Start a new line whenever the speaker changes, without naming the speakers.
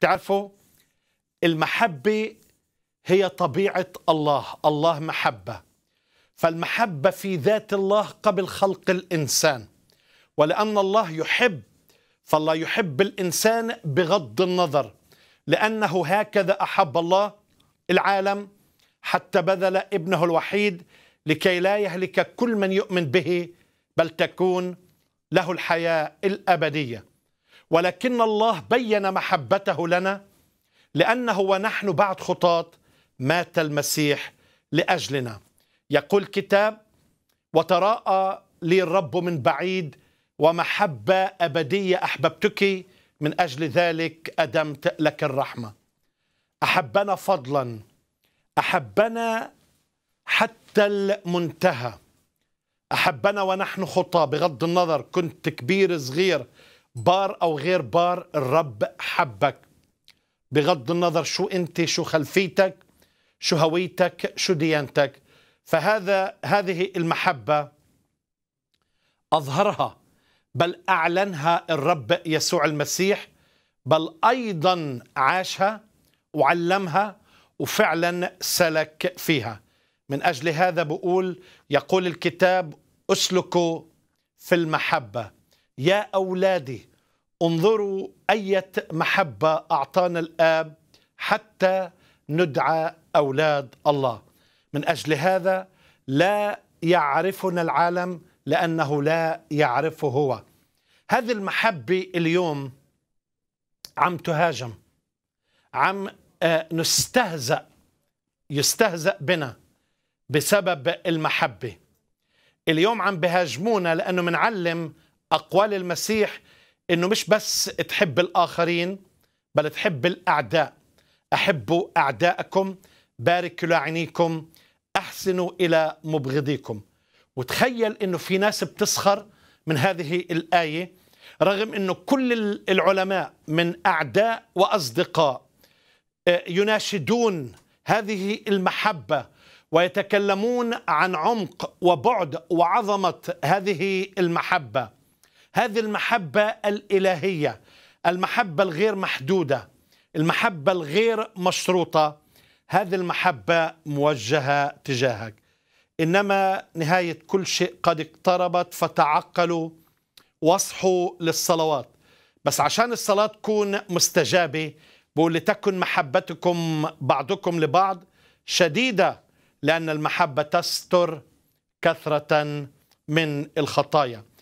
تعرفوا المحبة هي طبيعة الله الله محبة فالمحبة في ذات الله قبل خلق الإنسان ولأن الله يحب فالله يحب الإنسان بغض النظر لأنه هكذا أحب الله العالم حتى بذل ابنه الوحيد لكي لا يهلك كل من يؤمن به بل تكون له الحياة الأبدية ولكن الله بين محبته لنا لأنه ونحن بعد خطاة مات المسيح لأجلنا يقول كتاب وتراءى لي الرب من بعيد ومحبة أبدية أحببتك من أجل ذلك أدمت لك الرحمة أحبنا فضلا أحبنا حتى المنتهى أحبنا ونحن خطاه بغض النظر كنت كبير صغير بار أو غير بار الرب حبك بغض النظر شو أنت شو خلفيتك شو هويتك شو ديانتك فهذا هذه المحبة أظهرها بل أعلنها الرب يسوع المسيح بل أيضا عاشها وعلمها وفعلا سلك فيها من أجل هذا بقول يقول الكتاب أسلكوا في المحبة يا أولادي انظروا أية محبة أعطانا الآب حتى ندعى أولاد الله من أجل هذا لا يعرفنا العالم لأنه لا يعرفه هو هذه المحبة اليوم عم تهاجم عم آه، نستهزأ يستهزأ بنا بسبب المحبة اليوم عم بهاجمونا لأنه منعلم أقوال المسيح أنه مش بس تحب الآخرين بل تحب الأعداء أحبوا أعداءكم باركوا لاعنيكم أحسنوا إلى مبغضيكم وتخيل أنه في ناس بتسخر من هذه الآية رغم أنه كل العلماء من أعداء وأصدقاء آه، يناشدون هذه المحبة ويتكلمون عن عمق وبعد وعظمة هذه المحبة هذه المحبة الإلهية المحبة الغير محدودة المحبة الغير مشروطة هذه المحبة موجهة تجاهك إنما نهاية كل شيء قد اقتربت فتعقلوا واصحوا للصلوات بس عشان الصلاة تكون مستجابة بقول لتكن محبتكم بعضكم لبعض شديدة لأن المحبة تستر كثرة من الخطايا